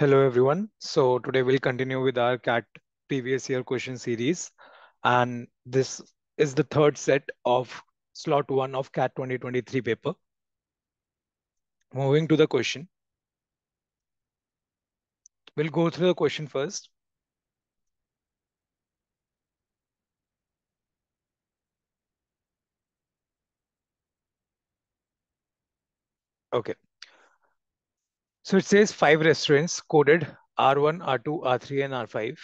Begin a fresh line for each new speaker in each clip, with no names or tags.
Hello, everyone. So today we'll continue with our CAT previous year question series. And this is the third set of slot one of CAT 2023 paper. Moving to the question. We'll go through the question first. Okay, so it says five restaurants coded R1, R2, R3, and R5.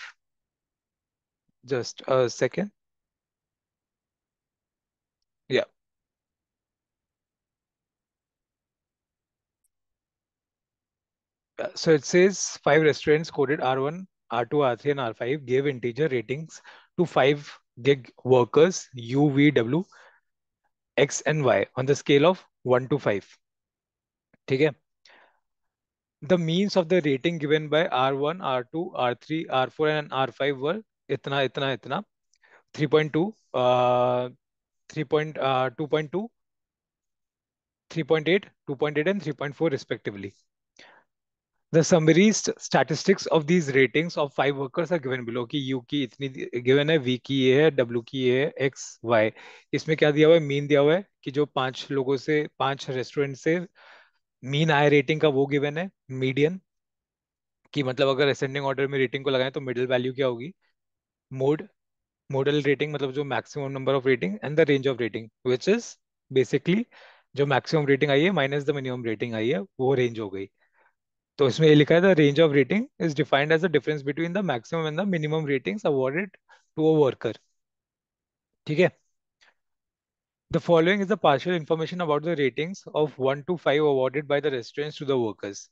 Just a second. Yeah. So it says five restaurants coded R1, R2, R3, and R5 gave integer ratings to five gig workers U, V, W, X, and Y on the scale of 1 to 5. Okay. the means of the rating given by R1, R2, R3, R4 and R5 were itna itna itna 3.2 uh, 3.2, uh, 2.2 3.8 2.8 and 3.4 respectively the summary st statistics of these ratings of five workers are given below Ki U ki itni given hai, V ki ye hai, W ki ye hai, X Y Isme kya diya hua hai? Mean diya hua hai ki jo panch logo se, panch restaurant se mean आई rating का वो given है median कि मतलब अगर ascending order में rating को लगाएं तो मिडिल वैल्यू क्या होगी मोड मोडल रेटिंग मतलब जो maximum number of rating and the range of rating which is basically जो मैक्सिमम रेटिंग आई है माइनस द मिनिमम रेटिंग आई है वो रेंज हो गई तो इसमें ये लिखा है the range of rating is defined as the difference between the maximum and the minimum ratings awarded to a worker ठीक है The following is the partial information about the ratings of 1 to 5 awarded by the restaurants to the workers.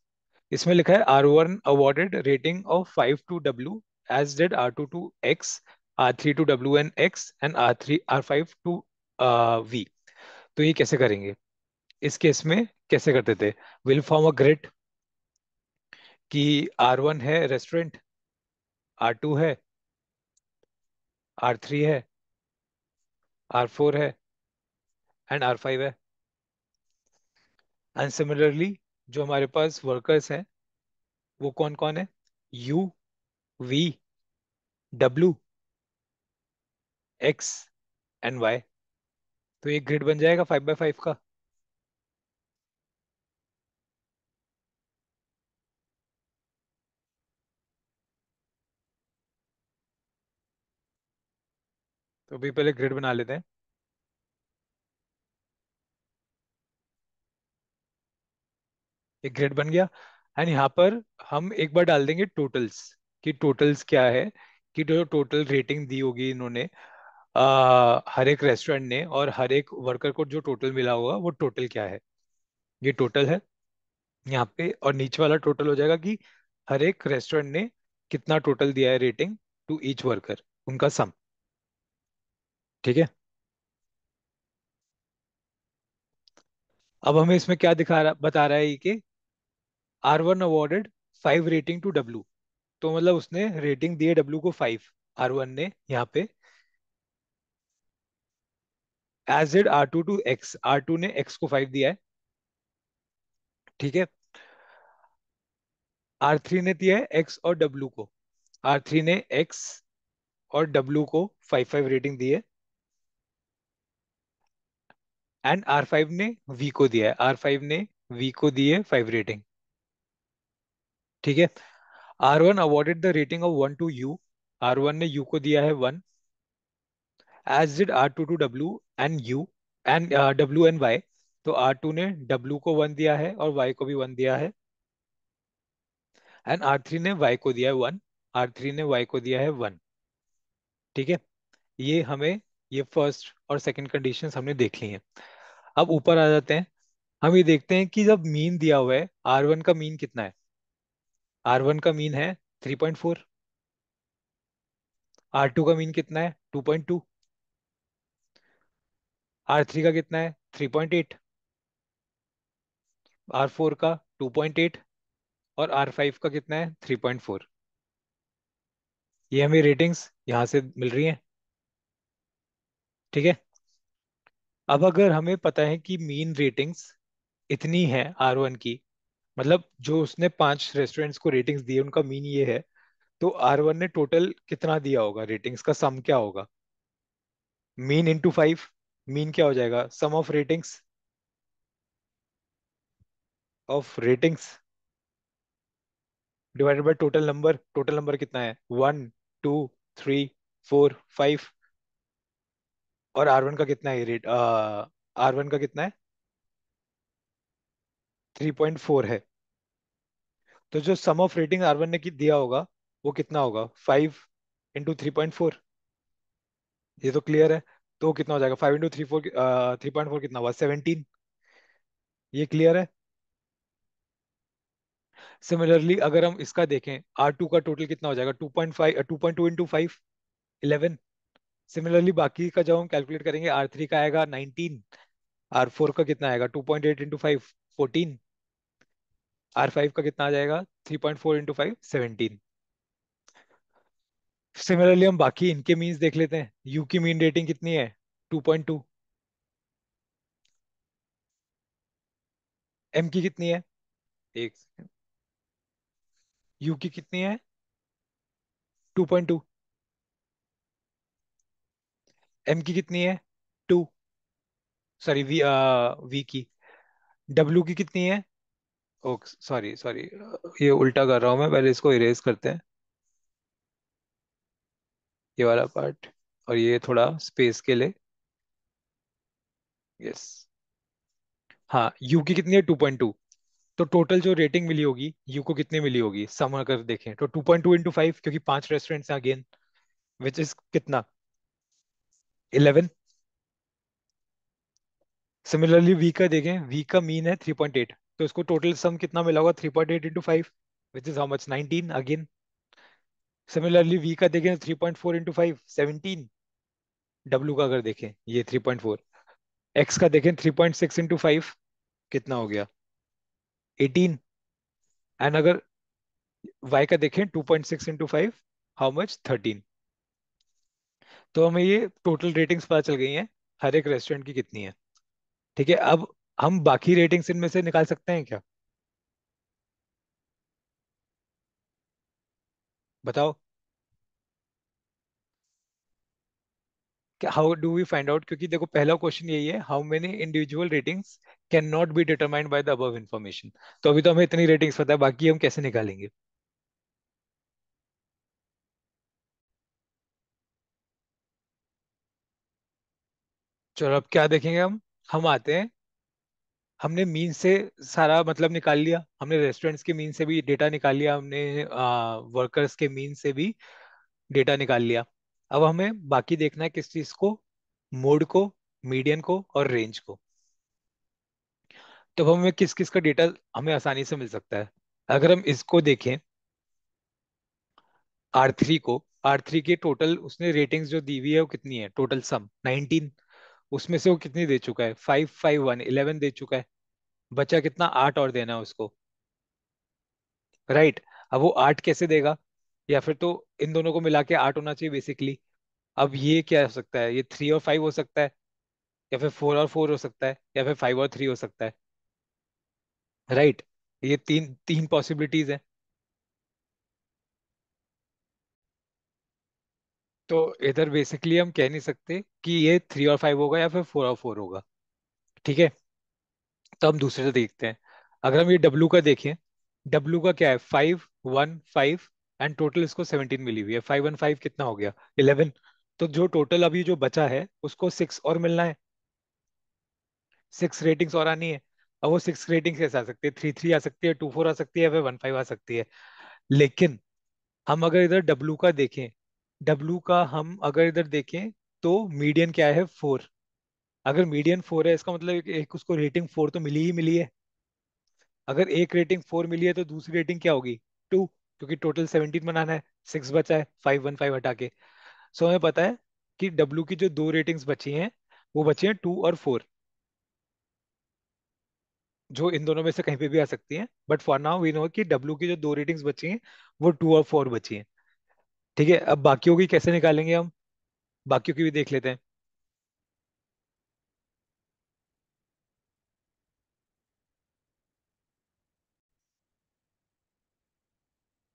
इसमें लिखा है R1 awarded rating of 5 to W as did R2 to X, R3 to W and X and R3 R5 to uh, V. तो ये कैसे करेंगे इस case में कैसे करते थे विल फॉर्म अ ग्रिड कि R1 है रेस्टोरेंट R2 है R3 है R4 है एंड आर फाइव है एंड सिमिलरली जो हमारे पास वर्कर्स हैं वो कौन कौन है U V W X and Y तो एक ग्रिड बन जाएगा फाइव बाय फाइव का तो भी पहले ग्रिड बना लेते हैं एक ग्रेड बन गया एंड यहाँ पर हम एक बार डाल देंगे टोटल्स कि टोटल्स क्या है कि जो टोटल रेटिंग दी होगी इन्होंने हर एक रेस्टोरेंट ने और हर एक वर्कर को जो टोटल मिला होगा वो टोटल क्या है ये टोटल है यहाँ पे और नीचे वाला टोटल हो जाएगा कि हर एक रेस्टोरेंट ने कितना टोटल दिया है रेटिंग टू ईच वर्कर उनका सम ठीक है अब हमें इसमें क्या दिखा रहा बता रहा है कि R one awarded five rating to W तो मतलब उसने रेटिंग है डब्ल्यू को फाइव आर वन ने यहाँ पे as did R two to X R two ने एक्स को फाइव दिया है ठीक है आर थ्री ने दिया है एक्स और डब्ल्यू को आर थ्री ने एक्स और डब्लू को फाइव फाइव रेटिंग दी है एंड आर फाइव ने वी को दिया है आर फाइव ने वी को दी है फाइव रेटिंग ठीक है R one awarded the rating of one to U R one ने यू को दिया है one as did R two to W and U and W and Y तो आर टू ने डब्ल्यू को वन दिया है और वाई को भी वन दिया है एंड आर थ्री ने वाई को दिया है वन आर थ्री ने वाई को दिया है वन ठीक है ये हमें ये फर्स्ट और सेकेंड कंडीशन हमने देख ली है अब ऊपर आ जाते हैं हम ये देखते हैं कि जब मीन दिया हुआ है आर वन का मीन कितना है आर वन का मीन है three point four R two का मीन कितना है two point two R three का कितना है three point eight R four का टू पॉइंट एट और आर फाइव का कितना है थ्री पॉइंट फोर ये हमें रेटिंग्स यहां से मिल रही हैं ठीक है अब अगर हमें पता है कि मीन रेटिंग्स इतनी है आर वन की मतलब जो उसने पांच रेस्टोरेंट्स को रेटिंग्स दिए उनका मीन ये है तो आर वन ने टोटल कितना दिया होगा रेटिंग्स का सम क्या होगा मीन इंटू फाइव मीन क्या हो जाएगा sum of ratings of ratings divided by total number total number कितना है one two three four five और आर वन का कितना है रेट आर वन का कितना है 3.4 है तो जो sum of rating R one ने दिया होगा वो कितना होगा five into three point four ये तो क्लियर है तो कितना हो जाएगा five into three four three point four कितना हुआ सेवनटीन ये क्लियर है सिमिलरली अगर हम इसका देखें आर टू का टोटल कितना हो जाएगा two point five two point two into five eleven similarly बाकी का जब हम कैलकुलेट करेंगे आर थ्री का आएगा नाइनटीन आर फोर का कितना आएगा two point eight into five fourteen R five का कितना आ जाएगा three point four into five seventeen similarly हम बाकी इनके मीन्स देख लेते हैं यू की मीन रेटिंग कितनी है टू पॉइंट टू एम की कितनी है एक यू की कितनी है टू पॉइंट टू एम की कितनी है टू सॉरी वी वी की डब्ल्यू की कितनी है ओके सॉरी सॉरी ये उल्टा कर रहा हूँ मैं पहले इसको इरेज करते हैं ये वाला पार्ट और ये थोड़ा स्पेस के लिए यस हाँ यू की कितनी है टू पॉइंट टू तो टोटल जो रेटिंग मिली होगी यू को कितनी मिली होगी सम अगर देखें तो two point two into five क्योंकि पांच रेस्टोरेंट्स हैं अगेन विच इज कितना इलेवन सिमिलरली वी का देखें वी का मीन है थ्री पॉइंट एट तो इसको टोटल सम कितना मिला होगा three point eight into five which is how much nineteen again similarly V का देखें three point four into five seventeen W का अगर देखें ये थ्री पॉइंट फोर एक्स का देखें three point six into five कितना हो गया एटीन एंड अगर वाई का देखें two point six into five how much thirteen तो हमें ये टोटल रेटिंग्स पता चल गई हैं हर एक रेस्टोरेंट की कितनी है ठीक है अब हम बाकी रेटिंग्स इनमें से निकाल सकते हैं क्या बताओ how do we find out क्योंकि देखो पहला क्वेश्चन यही है how many individual ratings can not be determined by the above information तो अभी तो हमें इतनी रेटिंग्स पता है बाकी हम कैसे निकालेंगे चलो अब क्या देखेंगे हम हम आते हैं हमने मीन से सारा मतलब निकाल लिया हमने रेस्टोरेंट्स के मीन से भी डेटा निकाल लिया हमने वर्कर्स के मीन से भी डेटा निकाल लिया अब हमें बाकी देखना है किस चीज को मोड को मीडियन को और रेंज को तो हमें किस किस का डेटा हमें आसानी से मिल सकता है अगर हम इसको देखें आर थ्री को आर थ्री के टोटल उसने रेटिंग्स जो दी हुई है वो कितनी है टोटल सम नाइनटीन उसमें से वो कितनी दे चुका है फाइव फाइव वन इलेवन दे चुका है बच्चा कितना आठ और देना है उसको राइट right. अब वो आठ कैसे देगा या फिर तो इन दोनों को मिला के आठ होना चाहिए बेसिकली अब ये क्या हो सकता है ये थ्री और फाइव हो सकता है या फिर फोर और फोर हो सकता है या फिर फाइव और थ्री हो सकता है राइट right. ये तीन तीन पॉसिबिलिटीज है तो इधर बेसिकली हम कह नहीं सकते कि ये थ्री और फाइव होगा या फिर फोर और फोर होगा ठीक है तो हम दूसरे से देखते हैं अगर हम ये डब्लू का देखें डब्लू का क्या है five one five and total इसको सेवनटीन मिली हुई है फाइव वन फाइव कितना हो गया इलेवन तो जो टोटल अभी जो बचा है उसको सिक्स और मिलना है सिक्स रेटिंग्स और आनी है अब वो सिक्स रेटिंग्स कैसे आ सकती है थ्री थ्री आ सकती है टू फोर आ सकती है या फिर वन फाइव आ सकती है लेकिन हम अगर इधर डब्लू का देखें डब्लू का हम अगर इधर देखें तो मीडियन क्या है फोर अगर मीडियन फोर है इसका मतलब एक, एक उसको रेटिंग फोर तो मिली ही मिली है अगर एक रेटिंग फोर मिली है तो दूसरी रेटिंग क्या होगी टू क्योंकि टोटल सेवनटीन बनाना है सिक्स बचा है फाइव वन फाइव हटा के सो हमें पता है कि डब्लू की जो दो रेटिंग्स बची हैं वो बची हैं टू और फोर जो इन दोनों में से कहीं पे भी आ सकती हैं but for now we know कि डब्ल्यू की जो दो रेटिंग्स बची हैं वो टू और फोर बची हैं ठीक है अब बाकियों की कैसे निकालेंगे हम बाकियों की भी देख लेते हैं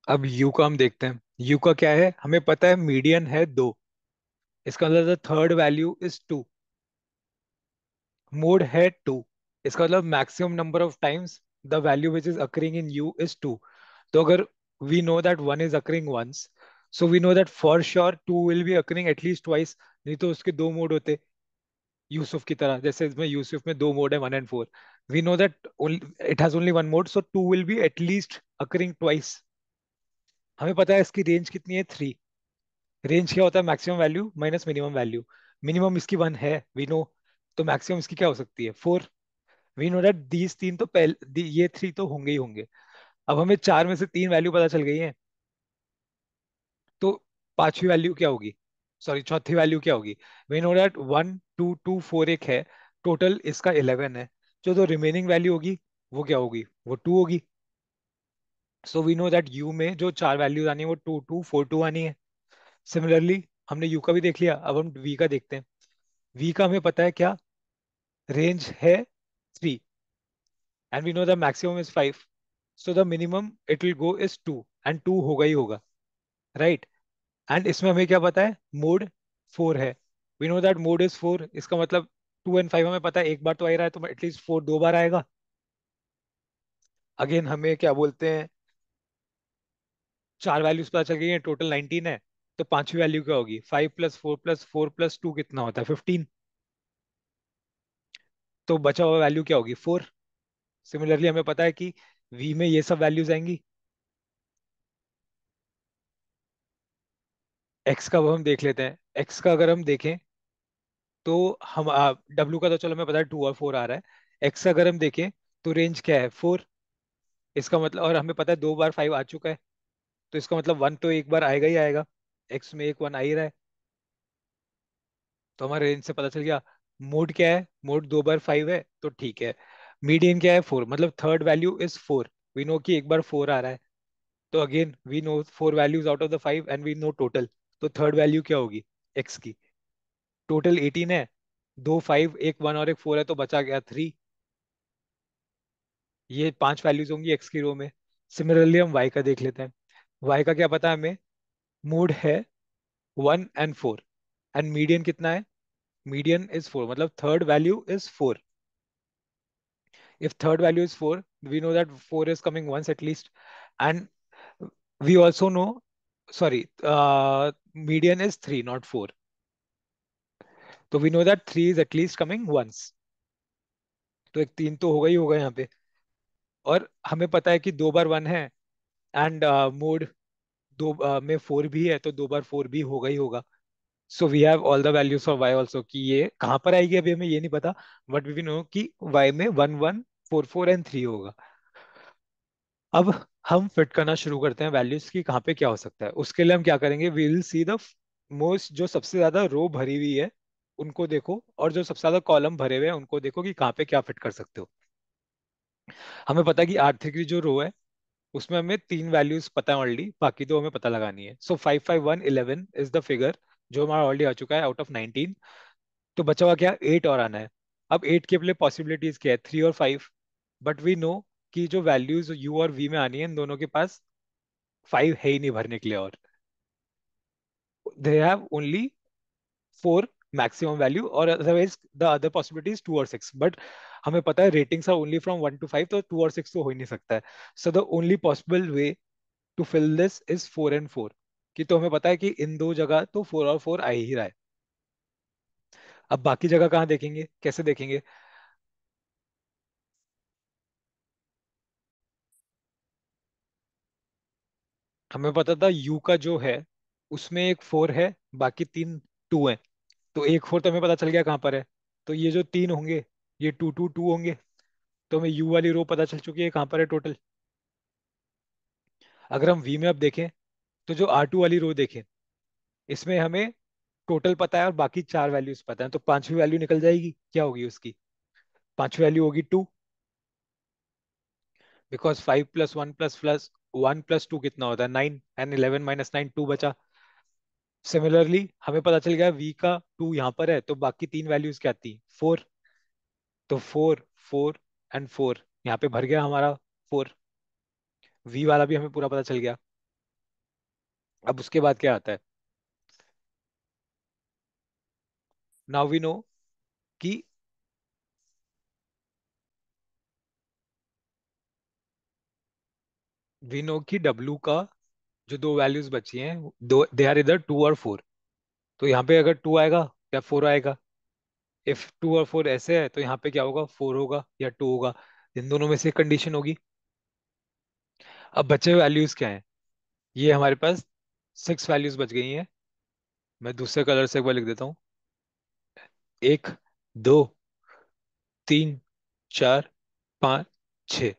अब यू का हम देखते हैं यू का क्या है हमें पता है मीडियन है दो इसका मतलब third value is two mode है टू इसका मतलब maximum number of times the value which is occurring in U is two तो अगर we know that one is occurring once so we know that for sure two will be occurring at least twice नहीं तो उसके दो mode होते यूसुफ की तरह जैसे इसमें यूसुफ में दो मोड है one and four we know that it has only one mode so two will be at least occurring twice हमें पता है इसकी रेंज कितनी है थ्री रेंज क्या होता है maximum value minus minimum value minimum इसकी वन है वी नो तो मैक्सिमम इसकी क्या हो सकती है four we know that these तीन तो पहले ये थ्री तो होंगे ही होंगे अब हमें चार में से तीन वैल्यू पता चल गई है तो पांचवी वैल्यू क्या होगी सॉरी चौथी वैल्यू क्या होगी we know that one two two four एक है टोटल इसका इलेवन है जो तो रिमेनिंग वैल्यू होगी वो क्या होगी वो टू होगी so we know that U में जो चार वैल्यूज आनी है वो टू टू फोर टू आनी है सिमिलरली हमने यू का भी देख लिया अब हम वी का देखते हैं वी का हमें पता है क्या रेंज है three and we know the maximum is five so the minimum it will go is two and two होगा ही होगा राइट एंड इसमें हमें क्या पता है मोड फोर है we know that mode is four इसका मतलब टू एंड फाइव हमें पता है एक बार तो आ रहा है तो एटलीस्ट फोर दो बार आएगा अगेन हमें क्या बोलते हैं चार वैल्यूज पता चल गई है टोटल नाइनटीन है तो पांचवी वैल्यू क्या होगी five plus four plus four plus two कितना होता है फिफ्टीन तो बचा हुआ वैल्यू क्या होगी फोर सिमिलरली हमें पता है कि वी में ये सब वैल्यूज आएंगी एक्स का हम देख लेते हैं एक्स का अगर हम देखें तो हम डब्ल्यू का तो चलो हमें पता है टू और फोर आ रहा है एक्स का अगर हम देखें तो रेंज क्या है फोर इसका मतलब और हमें पता है दो बार फाइव आ चुका है तो इसका मतलब वन तो एक बार आएगा ही आएगा एक्स में एक वन आ ही रहा है तो हमारे रेंज से पता चल गया मोड क्या है मोड दो बार फाइव है तो ठीक है मीडियम क्या है फोर मतलब third value is four we know कि एक बार फोर आ रहा है तो again we know four values out of the five and we know total तो थर्ड वैल्यू क्या होगी एक्स की टोटल एटीन है दो फाइव एक वन और एक फोर है तो बचा गया थ्री ये पांच वैल्यूज होंगी एक्स की रो में सिमिलरली हम वाई का देख लेते हैं वाई का क्या पता है हमें मूड है one and four and median कितना है मीडियन इज फोर मतलब third value is four if third value is four we know that four is coming once at least and we also know sorry median is 3, not 4. तो we know that three is at least coming once तो एक तीन तो होगा ही होगा यहाँ पे और हमें पता है कि दो बार वन है एंड मोड uh, दो uh, में फोर भी है तो दो बार फोर भी होगा ही होगा so we have all the values of Y also कि ये कहाँ पर आएगी अभी हमें ये नहीं पता बट वी नो कि वाई में one one four four and three होगा अब हम फिट करना शुरू करते हैं वैल्यूज की कहाँ पे क्या हो सकता है उसके लिए हम क्या करेंगे we will see the most जो सबसे ज्यादा रो भरी हुई है उनको देखो और जो सबसे ज्यादा कॉलम भरे हुए हैं उनको देखो कि कहाँ पे क्या फिट कर सकते हो हमें पता है कि आर्थिक जो रो है उसमें हमें तीन वैल्यूज पता है ऑलरेडी बाकी दो हमें पता लगानी है so five five one eleven is the figure जो हमारा ऑलरेडी आ चुका है आउट ऑफ नाइनटीन तो बचा हुआ क्या एट और आना है अब एट के पहले पॉसिबिलिटीज क्या है थ्री और फाइव बट वी नो कि जो वैल्यूज यू और वी में आनी है इन दोनों के पास फाइव है ही नहीं भरने के लिए और they have only four maximum value और otherwise the other possibilities two और सिक्स बट हमें पता है ratings are only from one to five तो टू और सिक्स तो हो ही नहीं सकता है so the only possible way to fill this is four and four कि तो हमें पता है कि इन दो जगह तो फोर और फोर आ ही रहा है अब बाकी जगह कहाँ देखेंगे कैसे देखेंगे हमें पता था यू का जो है उसमें एक फोर है बाकी तीन टू हैं तो एक फोर तो हमें पता चल गया कहाँ पर है तो ये जो तीन होंगे ये टू टू टू होंगे तो हमें यू वाली रो पता चल चुकी है कहाँ पर है टोटल अगर हम वी में अब देखें तो जो आर टू वाली रो देखें इसमें हमें टोटल पता है और बाकी चार वैल्यूज पता है तो पांचवी वैल्यू निकल जाएगी क्या होगी उसकी पांचवी वैल्यू होगी two because five plus one plus plus one plus two कितना होता है nine and eleven minus nine two बचा सिमिलरली हमें पता चल गया वी का टू यहाँ पर है तो बाकी तीन वैल्यूज क्या थी फोर तो फोर फोर एंड फोर यहाँ पे भर गया हमारा फोर वी वाला भी हमें पूरा पता चल गया अब उसके बाद क्या आता है नाउ वी नो कि वी नो की डब्ल्यू का जो दो वैल्यूज बची हैं दो दे आर इधर टू और फोर तो यहाँ पे अगर टू आएगा या फोर आएगा इफ टू और फोर ऐसे है तो यहाँ पे क्या होगा फोर होगा या टू होगा इन दोनों में से कंडीशन होगी अब बचे वैल्यूज क्या हैं ये हमारे पास सिक्स वैल्यूज बच गई हैं मैं दूसरे कलर से एक बार लिख देता हूँ एक दो तीन चार पाँच छ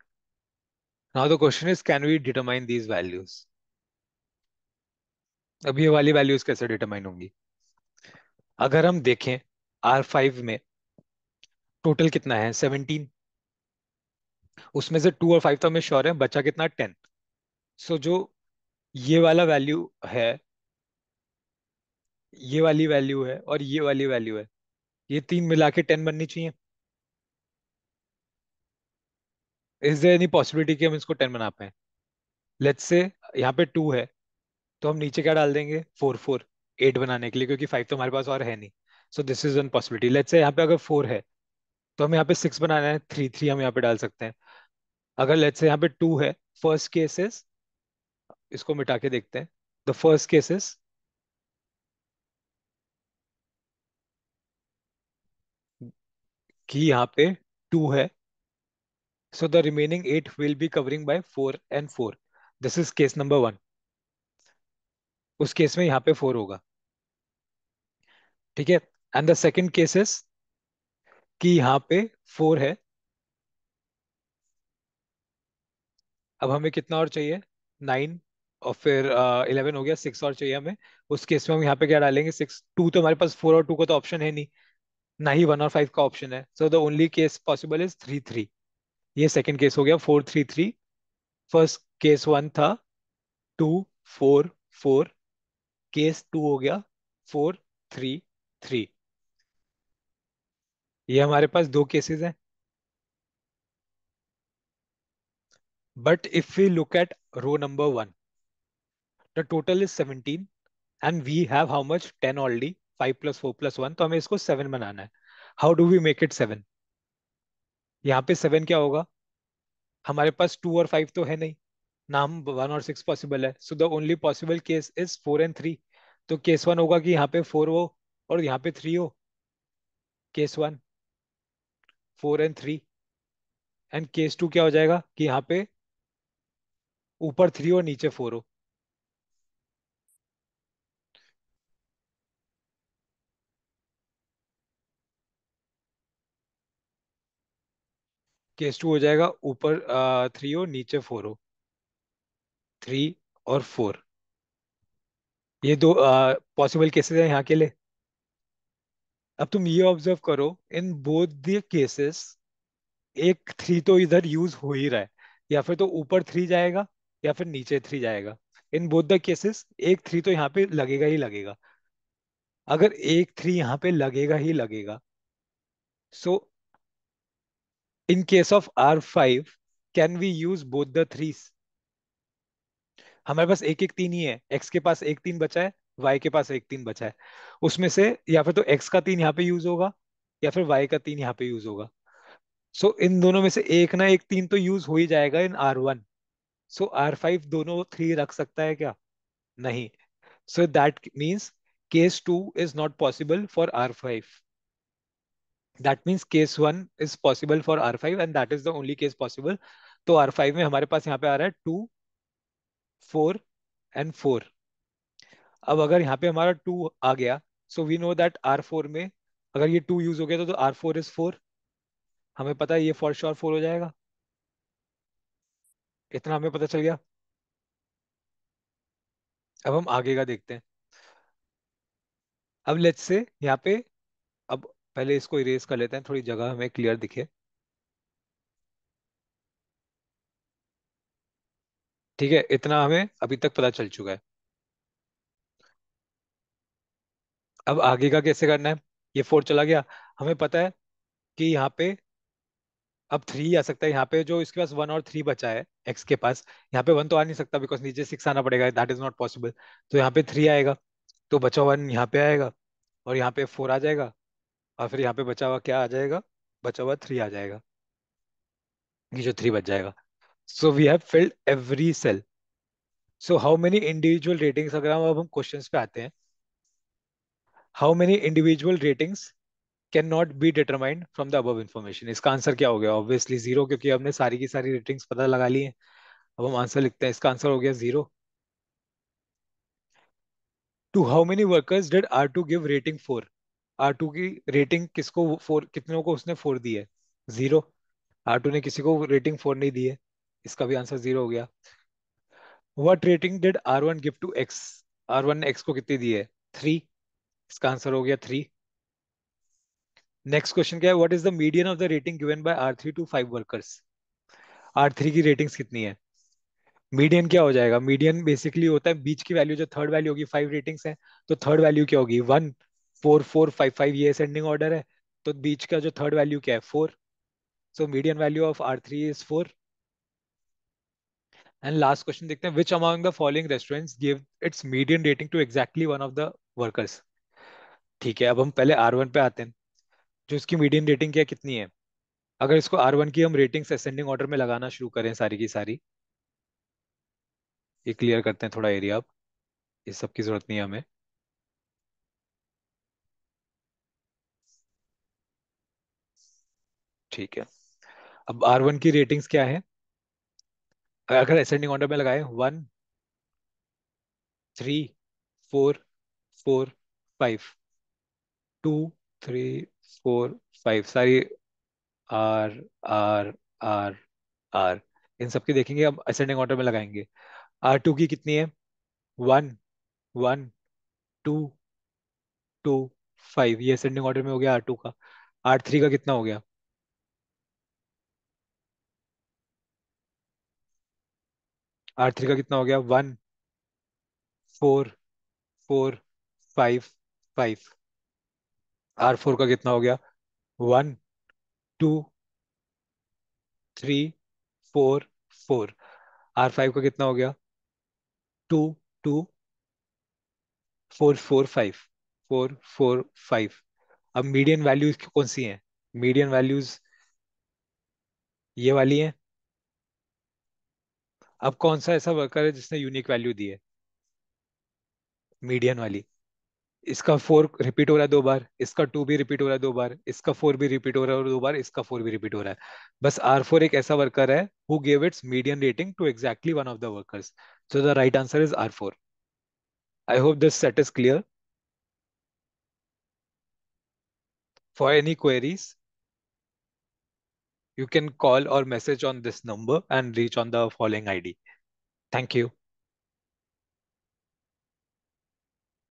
Now the question is, can we determine these values? अब ये वाली वैल्यूज कैसे डिटरमाइन होंगी अगर हम देखें R5 में टोटल कितना है 17 उसमें से टू और फाइव तो हमें श्योर है बचा कितना टेन सो so, जो ये वाला वैल्यू है ये वाली वैल्यू है और ये वाली वैल्यू है ये तीन मिला के टेन बननी चाहिए इज देर एनी पॉसिबिलिटी कि हम इसको टेन बना पाए लेट्स से यहाँ पे टू है तो हम नीचे क्या डाल देंगे फोर फोर एट बनाने के लिए क्योंकि फाइव तो हमारे पास और है नहीं so this is one possibility let's say यहाँ पे अगर फोर है तो हम यहाँ पे सिक्स बनाना है थ्री थ्री हम यहाँ पे डाल सकते हैं अगर लेट्स से यहाँ पे टू है फर्स्ट केसेस इसको मिटा के देखते हैं द फर्स्ट केसेस कि यहाँ पे टू है So the remaining eight will be covering by four and four. This is case number one उस केस में यहाँ पे फोर होगा ठीक है and the second case is कि यहाँ पे फोर है अब हमें कितना और चाहिए नाइन और फिर इलेवन uh, हो गया सिक्स और चाहिए हमें उस केस में हम यहाँ पे क्या डालेंगे सिक्स टू तो हमारे पास फोर और टू का तो ऑप्शन है नहीं ना ही वन और फाइव का ऑप्शन है so the only case possible is three three ये सेकेंड केस हो गया four three three first case one था two four four case two हो गया फोर थ्री थ्री ये हमारे पास दो केसेस हैं but if you look at row number one the total is seventeen and we have how much ten already five plus four plus one तो हमें इसको seven बनाना है how do we make it seven यहाँ पे seven क्या होगा हमारे पास टू और फाइव तो है नहीं ना हम वन और सिक्स पॉसिबल है so the only possible case is four and three तो केस वन होगा कि यहाँ पे फोर हो और यहाँ पे थ्री हो case one four and three and case two क्या हो जाएगा कि यहाँ पे ऊपर थ्री हो नीचे फोर हो केस टू हो जाएगा ऊपर थ्री हो नीचे फोर हो थ्री और फोर ये दो पॉसिबल केसेस हैं यहाँ के लिए अब तुम ये ऑब्जर्व करो इन बोथ द केसेस एक थ्री तो इधर यूज हो ही रहा है या फिर तो ऊपर थ्री जाएगा या फिर नीचे थ्री जाएगा इन बोथ द केसेस एक थ्री तो यहाँ पे लगेगा ही लगेगा अगर एक थ्री यहाँ पे लगेगा ही लगेगा सो so, in case of R5, can we use both the threes? हमारे पास एक एक तीन ही है एक्स के पास एक तीन बचा है वाई के पास एक तीन बचा है उसमें से या फिर तो एक्स का तीन यहाँ पे यूज होगा या फिर वाई का तीन यहाँ पे यूज होगा सो so, इन दोनों में से एक ना एक तीन तो यूज हो ही जाएगा in R one so R five दोनों थ्री रख सकता है क्या नहीं so that means case two is not possible for R five that means case one is possible for R five and that is the only case possible तो R five में हमारे पास यहाँ पे आ रहा है टू फोर एंड फोर अब अगर यहाँ पे हमारा टू आ गया so we know that R four में अगर ये टू यूज हो गया तो आर फोर इज फोर हमें पता है ये फॉर श्योर फोर हो जाएगा इतना हमें पता चल गया अब हम आगे का देखते हैं अब लेट्स से यहाँ पे अब पहले इसको इरेज कर लेते हैं थोड़ी जगह हमें क्लियर दिखे ठीक है इतना हमें अभी तक पता चल चुका है अब आगे का कैसे करना है ये फोर चला गया हमें पता है कि यहाँ पे अब थ्री आ सकता है यहाँ पे जो इसके पास वन और थ्री बचा है एक्स के पास यहाँ पे वन तो आ नहीं सकता बिकॉज नीचे सिक्स आना पड़ेगा दैट इज नॉट पॉसिबल तो यहाँ पे थ्री आएगा तो बचा वन यहाँ पे आएगा और यहाँ पे फोर आ जाएगा और फिर यहाँ पे बचा हुआ क्या आ जाएगा बचा हुआ थ्री आ जाएगा ये जो थ्री बच जाएगा so we have filled every cell so how many individual ratings अगर हम अब हम क्वेश्चन पे आते हैं how many individual ratings can not be determined from the above information इसका आंसर क्या हो गया ऑब्वियसली जीरो क्योंकि हमने सारी की सारी रेटिंग्स पता लगा ली है अब हम आंसर लिखते हैं इसका आंसर हो गया zero two how many workers did R two give rating four R two की रेटिंग किसको फोर कितनों को उसने फोर दी है जीरो आर टू ने किसी को रेटिंग फोर नहीं दी है इसका भी आंसर जीरो हो गया what rating did R one give to X R one ने एक्स को कितनी दी है थ्री इसका आंसर हो गया थ्री नेक्स्ट क्वेश्चन क्या है what is the median of the rating given by R three two five workers R three की रेटिंग्स कितनी है मीडियन क्या हो जाएगा मीडियन बेसिकली होता है बीच की वैल्यू जो थर्ड वैल्यू होगी फाइव रेटिंग्स हैं तो थर्ड वैल्यू क्या होगी one four four five five ये असेंडिंग ऑर्डर है तो बीच का जो थर्ड वैल्यू क्या है four so medium value of R three is four and last question देखते हैं which among the following restaurant give its medium rating to exactly one of the workers ठीक है अब हम पहले आर वन पे आते हैं जो इसकी मीडियम रेटिंग क्या कितनी है अगर इसको आर वन की हम रेटिंग असेंडिंग ऑर्डर में लगाना शुरू करें सारी की सारी ये क्लियर करते हैं थोड़ा एरिया अब इस सब की जरूरत नहीं है हमें ठीक है अब आर वन की रेटिंग्स क्या है अगर असेंडिंग ऑर्डर में लगाए one three four four five two three four five सारी आर आर आर आर इन सबके देखेंगे अब असेंडिंग ऑर्डर में लगाएंगे आर टू की कितनी है one one two two five ये असेंडिंग ऑर्डर में हो गया आर टू का आर थ्री का कितना हो गया आर थ्री का कितना हो गया one four four five five R four का कितना हो गया one two three four four R five का कितना हो गया two two four four five four four five अब मीडियम वैल्यूज कौन सी हैं मीडियम वैल्यूज ये वाली हैं अब कौन सा ऐसा वर्कर है जिसने यूनिक वैल्यू दी है मीडियन वाली इसका फोर रिपीट हो रहा है दो बार इसका टू भी रिपीट हो रहा है दो बार इसका फोर भी रिपीट हो रहा है और दो बार इसका फोर भी रिपीट हो रहा है बस आर फोर एक ऐसा वर्कर है who gave its median rating to exactly one of the workers so the right answer is R four I hope this set is clear for any queries you can call or message on this number and reach on the following ID. Thank you.